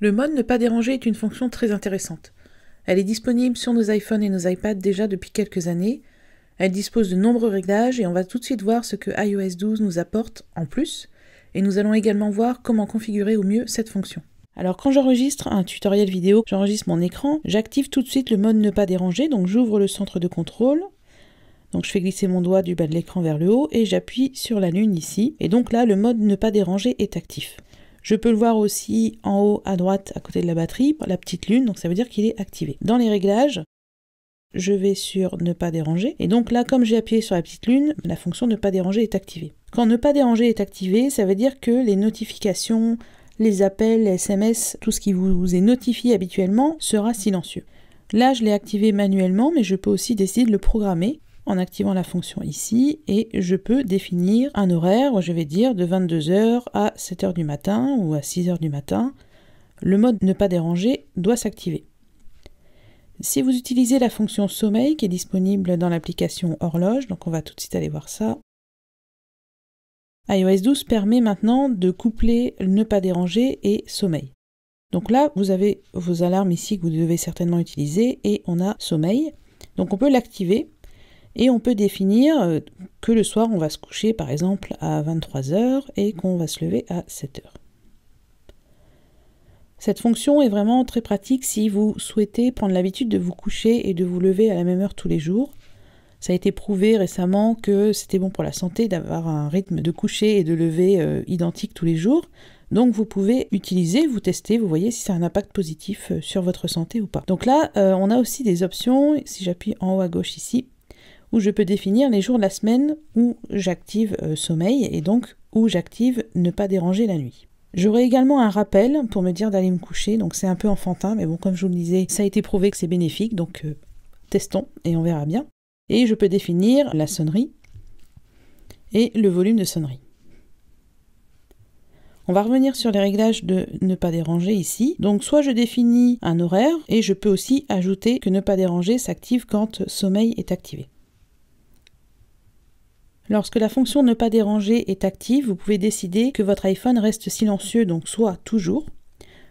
Le mode ne pas déranger est une fonction très intéressante. Elle est disponible sur nos iPhones et nos iPads déjà depuis quelques années. Elle dispose de nombreux réglages et on va tout de suite voir ce que iOS 12 nous apporte en plus. Et nous allons également voir comment configurer au mieux cette fonction. Alors quand j'enregistre un tutoriel vidéo, j'enregistre mon écran, j'active tout de suite le mode ne pas déranger, donc j'ouvre le centre de contrôle. Donc je fais glisser mon doigt du bas de l'écran vers le haut et j'appuie sur la lune ici. Et donc là, le mode ne pas déranger est actif. Je peux le voir aussi en haut à droite à côté de la batterie, la petite lune, donc ça veut dire qu'il est activé. Dans les réglages, je vais sur ne pas déranger. Et donc là, comme j'ai appuyé sur la petite lune, la fonction ne pas déranger est activée. Quand ne pas déranger est activé, ça veut dire que les notifications, les appels, les SMS, tout ce qui vous est notifié habituellement sera silencieux. Là, je l'ai activé manuellement, mais je peux aussi décider de le programmer en activant la fonction ici et je peux définir un horaire, je vais dire de 22h à 7h du matin ou à 6h du matin. Le mode ne pas déranger doit s'activer. Si vous utilisez la fonction sommeil qui est disponible dans l'application horloge, donc on va tout de suite aller voir ça, iOS 12 permet maintenant de coupler ne pas déranger et sommeil. Donc là, vous avez vos alarmes ici que vous devez certainement utiliser et on a sommeil. Donc on peut l'activer et on peut définir euh, que le soir, on va se coucher par exemple à 23h et qu'on va se lever à 7h. Cette fonction est vraiment très pratique si vous souhaitez prendre l'habitude de vous coucher et de vous lever à la même heure tous les jours. Ça a été prouvé récemment que c'était bon pour la santé d'avoir un rythme de coucher et de lever euh, identique tous les jours. Donc vous pouvez utiliser, vous tester, vous voyez si ça a un impact positif euh, sur votre santé ou pas. Donc là, on a aussi des options, si j'appuie en haut à gauche ici, où je peux définir les jours de la semaine où j'active euh, sommeil et donc où j'active ne pas déranger la nuit. J'aurai également un rappel pour me dire d'aller me coucher, donc c'est un peu enfantin, mais bon, comme je vous le disais, ça a été prouvé que c'est bénéfique, donc euh, testons et on verra bien. Et je peux définir la sonnerie et le volume de sonnerie. On va revenir sur les réglages de ne pas déranger ici. Donc soit je définis un horaire et je peux aussi ajouter que ne pas déranger s'active quand sommeil est activé. Lorsque la fonction ne pas déranger est active, vous pouvez décider que votre iPhone reste silencieux, donc soit toujours,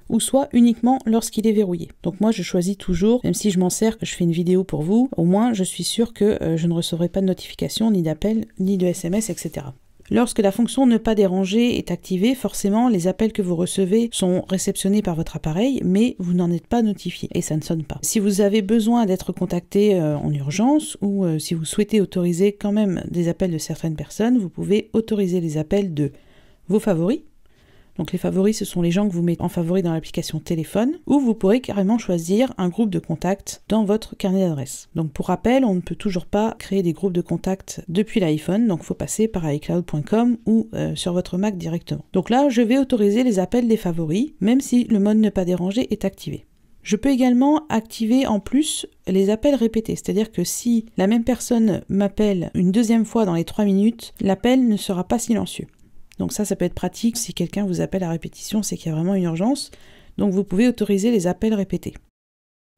ou soit uniquement lorsqu'il est verrouillé. Donc moi je choisis toujours, même si je m'en sers, que je fais une vidéo pour vous, au moins je suis sûr que euh, je ne recevrai pas de notification, ni d'appel, ni de SMS, etc. Lorsque la fonction ne pas déranger est activée, forcément les appels que vous recevez sont réceptionnés par votre appareil, mais vous n'en êtes pas notifié et ça ne sonne pas. Si vous avez besoin d'être contacté euh, en urgence ou euh, si vous souhaitez autoriser quand même des appels de certaines personnes, vous pouvez autoriser les appels de vos favoris, donc les favoris, ce sont les gens que vous mettez en favori dans l'application téléphone, ou vous pourrez carrément choisir un groupe de contacts dans votre carnet d'adresses. Donc pour rappel, on ne peut toujours pas créer des groupes de contacts depuis l'iPhone, donc il faut passer par iCloud.com ou euh, sur votre Mac directement. Donc là, je vais autoriser les appels des favoris, même si le mode ne pas déranger est activé. Je peux également activer en plus les appels répétés, c'est-à-dire que si la même personne m'appelle une deuxième fois dans les trois minutes, l'appel ne sera pas silencieux. Donc ça, ça peut être pratique. Si quelqu'un vous appelle à répétition, c'est qu'il y a vraiment une urgence. Donc vous pouvez autoriser les appels répétés.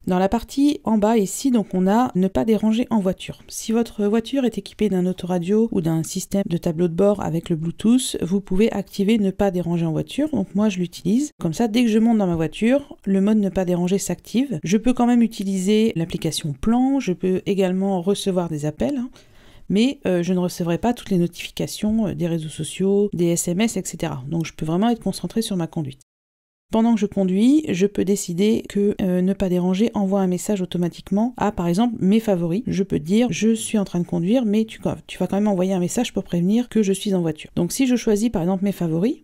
Dans la partie en bas ici, donc on a ne pas déranger en voiture. Si votre voiture est équipée d'un autoradio ou d'un système de tableau de bord avec le Bluetooth, vous pouvez activer ne pas déranger en voiture. Donc moi je l'utilise. Comme ça, dès que je monte dans ma voiture, le mode ne pas déranger s'active. Je peux quand même utiliser l'application plan. Je peux également recevoir des appels. Hein mais euh, je ne recevrai pas toutes les notifications euh, des réseaux sociaux, des SMS, etc. Donc je peux vraiment être concentré sur ma conduite. Pendant que je conduis, je peux décider que euh, ne pas déranger envoie un message automatiquement à par exemple mes favoris. Je peux dire je suis en train de conduire mais tu, tu vas quand même envoyer un message pour prévenir que je suis en voiture. Donc si je choisis par exemple mes favoris,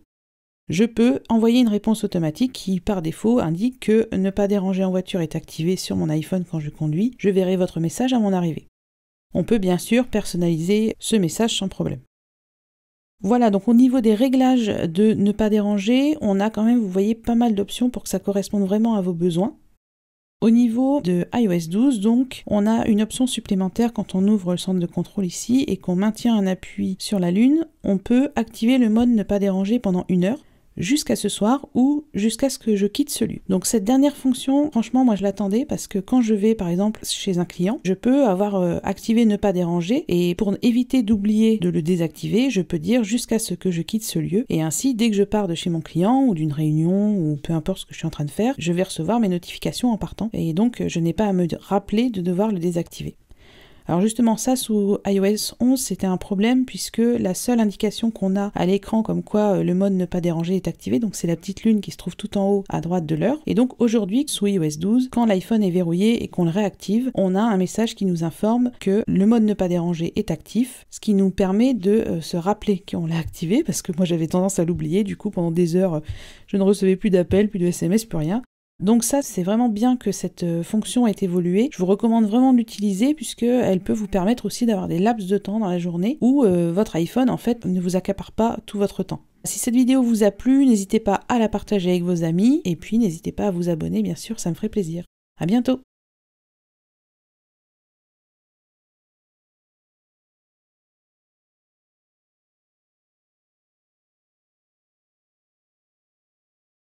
je peux envoyer une réponse automatique qui, par défaut, indique que ne pas déranger en voiture est activé sur mon iPhone quand je conduis. Je verrai votre message à mon arrivée. On peut bien sûr personnaliser ce message sans problème. Voilà, donc au niveau des réglages de ne pas déranger, on a quand même, vous voyez, pas mal d'options pour que ça corresponde vraiment à vos besoins. Au niveau de iOS 12, donc, on a une option supplémentaire quand on ouvre le centre de contrôle ici et qu'on maintient un appui sur la Lune. On peut activer le mode ne pas déranger pendant une heure jusqu'à ce soir ou jusqu'à ce que je quitte ce lieu. Donc cette dernière fonction, franchement, moi je l'attendais parce que quand je vais par exemple chez un client, je peux avoir euh, activé ne pas déranger et pour éviter d'oublier de le désactiver, je peux dire jusqu'à ce que je quitte ce lieu et ainsi dès que je pars de chez mon client ou d'une réunion ou peu importe ce que je suis en train de faire, je vais recevoir mes notifications en partant et donc je n'ai pas à me rappeler de devoir le désactiver. Alors justement ça sous iOS 11 c'était un problème puisque la seule indication qu'on a à l'écran comme quoi euh, le mode ne pas déranger est activé, donc c'est la petite lune qui se trouve tout en haut à droite de l'heure. Et donc aujourd'hui sous iOS 12, quand l'iPhone est verrouillé et qu'on le réactive, on a un message qui nous informe que le mode ne pas déranger est actif, ce qui nous permet de euh, se rappeler qu'on l'a activé parce que moi j'avais tendance à l'oublier, du coup pendant des heures euh, je ne recevais plus d'appels, plus de SMS, plus rien. Donc ça, c'est vraiment bien que cette euh, fonction ait évolué. Je vous recommande vraiment de l'utiliser puisqu'elle peut vous permettre aussi d'avoir des laps de temps dans la journée où euh, votre iPhone, en fait, ne vous accapare pas tout votre temps. Si cette vidéo vous a plu, n'hésitez pas à la partager avec vos amis et puis n'hésitez pas à vous abonner, bien sûr, ça me ferait plaisir. À bientôt